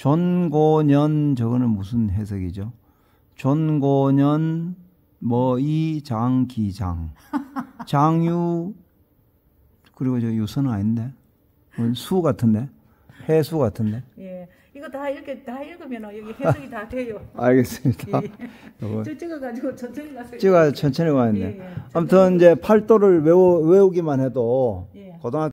존고년 저거는 무슨 해석이죠? 존고년 뭐 이 장기장 장유 그리고 저 유선은 아닌데 수 같은데 해수 같은데 예 이거 다 이렇게 다 읽으면 여기 해석이 다 돼요 알겠습니다 예. 저 찍어가지고 천천히 가서 찍어 천천히 가는데 예, 예. 아무튼 이제 팔도를 외우, 외우기만 해도 예. 고등학교